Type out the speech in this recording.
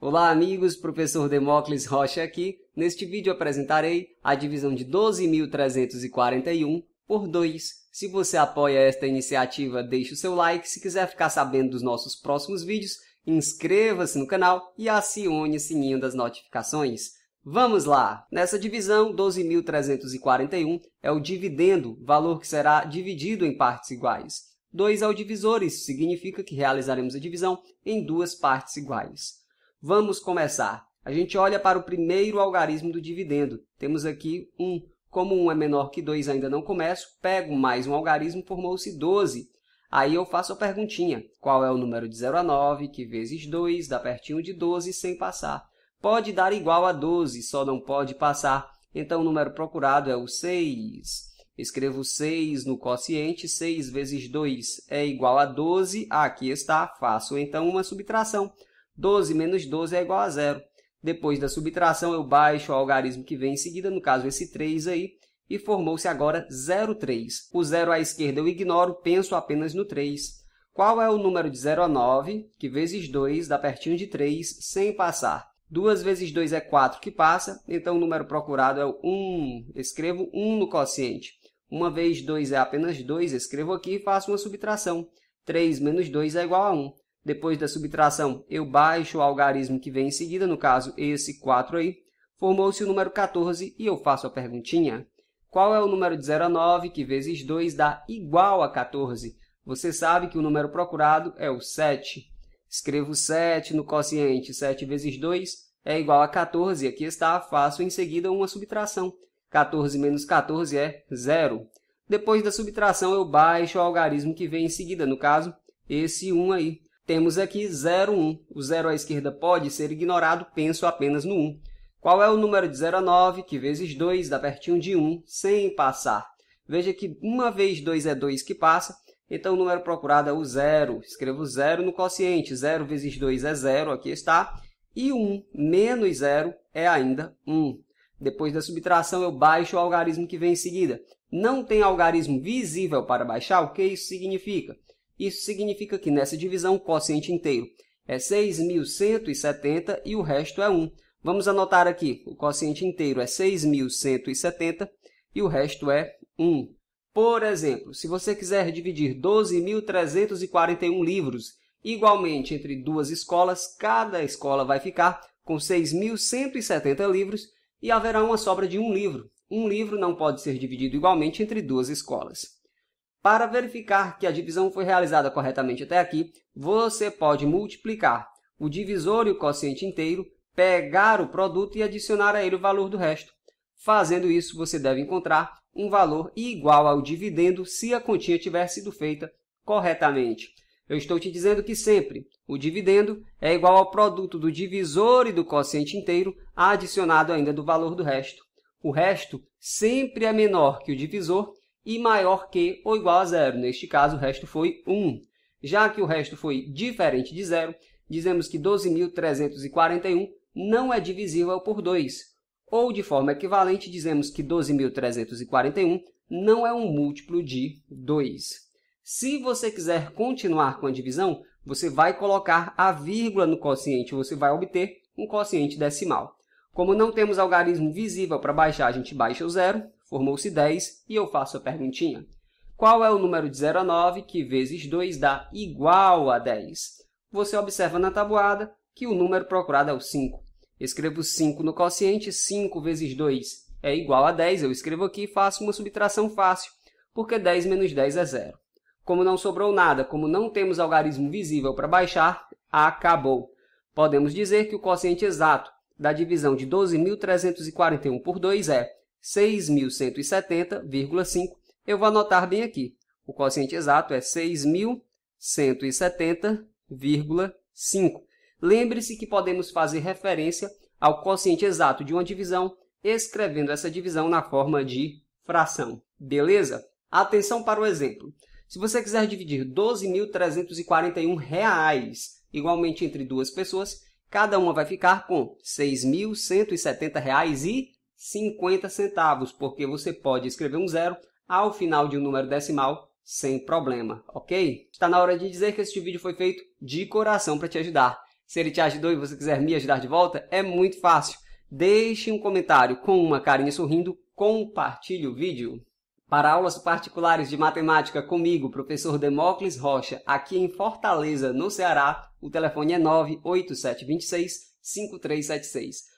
Olá amigos, professor Demócles Rocha aqui. Neste vídeo apresentarei a divisão de 12.341 por 2. Se você apoia esta iniciativa, deixe o seu like. Se quiser ficar sabendo dos nossos próximos vídeos, inscreva-se no canal e acione o sininho das notificações. Vamos lá! Nessa divisão, 12.341 é o dividendo, valor que será dividido em partes iguais. 2 é o divisor, isso significa que realizaremos a divisão em duas partes iguais. Vamos começar. A gente olha para o primeiro algarismo do dividendo. Temos aqui 1. Um. Como 1 um é menor que 2, ainda não começo, pego mais um algarismo, formou-se 12. Aí eu faço a perguntinha, qual é o número de 0 a 9, que vezes 2 dá pertinho de 12 sem passar. Pode dar igual a 12, só não pode passar. Então o número procurado é o 6. Escrevo 6 no quociente, 6 vezes 2 é igual a 12, aqui está, faço então uma subtração. 12 menos 12 é igual a zero. Depois da subtração, eu baixo o algarismo que vem em seguida, no caso esse 3 aí, e formou-se agora 03. O zero à esquerda eu ignoro, penso apenas no 3. Qual é o número de 0 a 9, que vezes 2 dá pertinho de 3, sem passar? 2 vezes 2 é 4 que passa, então o número procurado é o 1. Escrevo 1 no quociente. Uma vez 2 é apenas 2, escrevo aqui e faço uma subtração. 3 menos 2 é igual a 1. Depois da subtração, eu baixo o algarismo que vem em seguida, no caso, esse 4 aí. Formou-se o número 14 e eu faço a perguntinha. Qual é o número de 0 a 9 que vezes 2 dá igual a 14? Você sabe que o número procurado é o 7. Escrevo 7 no quociente. 7 vezes 2 é igual a 14. Aqui está, faço em seguida uma subtração. 14 menos 14 é 0. Depois da subtração, eu baixo o algarismo que vem em seguida, no caso, esse 1 aí. Temos aqui 0, 1. O 0 à esquerda pode ser ignorado, penso apenas no 1. Qual é o número de 0 a 9, que vezes 2 dá pertinho de 1, sem passar? Veja que uma vez 2 é 2 que passa, então o número procurado é o 0. Escrevo 0 no quociente, 0 vezes 2 é 0, aqui está, e 1 menos 0 é ainda 1. Depois da subtração, eu baixo o algarismo que vem em seguida. Não tem algarismo visível para baixar, o que isso significa? Isso significa que nessa divisão o quociente inteiro é 6.170 e o resto é 1. Vamos anotar aqui, o quociente inteiro é 6.170 e o resto é 1. Por exemplo, se você quiser dividir 12.341 livros igualmente entre duas escolas, cada escola vai ficar com 6.170 livros e haverá uma sobra de um livro. Um livro não pode ser dividido igualmente entre duas escolas. Para verificar que a divisão foi realizada corretamente até aqui, você pode multiplicar o divisor e o quociente inteiro, pegar o produto e adicionar a ele o valor do resto. Fazendo isso, você deve encontrar um valor igual ao dividendo se a continha tiver sido feita corretamente. Eu estou te dizendo que sempre o dividendo é igual ao produto do divisor e do quociente inteiro adicionado ainda do valor do resto. O resto sempre é menor que o divisor e maior que ou igual a zero. Neste caso, o resto foi 1. Já que o resto foi diferente de zero, dizemos que 12.341 não é divisível por 2. Ou, de forma equivalente, dizemos que 12.341 não é um múltiplo de 2. Se você quiser continuar com a divisão, você vai colocar a vírgula no quociente, você vai obter um quociente decimal. Como não temos algarismo visível para baixar, a gente baixa o zero, Formou-se 10 e eu faço a perguntinha. Qual é o número de 0 a 9 que vezes 2 dá igual a 10? Você observa na tabuada que o número procurado é o 5. Escrevo 5 no quociente, 5 vezes 2 é igual a 10, eu escrevo aqui e faço uma subtração fácil, porque 10 menos 10 é zero. Como não sobrou nada, como não temos algarismo visível para baixar, acabou. Podemos dizer que o quociente exato da divisão de 12.341 por 2 é 6.170,5, eu vou anotar bem aqui. O quociente exato é 6.170,5. Lembre-se que podemos fazer referência ao quociente exato de uma divisão escrevendo essa divisão na forma de fração. Beleza? Atenção para o exemplo. Se você quiser dividir R$ 12.341 igualmente entre duas pessoas, cada uma vai ficar com R$ 6.170,00 50 centavos, porque você pode escrever um zero ao final de um número decimal sem problema, ok? Está na hora de dizer que este vídeo foi feito de coração para te ajudar. Se ele te ajudou e você quiser me ajudar de volta, é muito fácil. Deixe um comentário com uma carinha sorrindo, compartilhe o vídeo. Para aulas particulares de matemática comigo, professor Demócles Rocha, aqui em Fortaleza, no Ceará, o telefone é 98726 5376.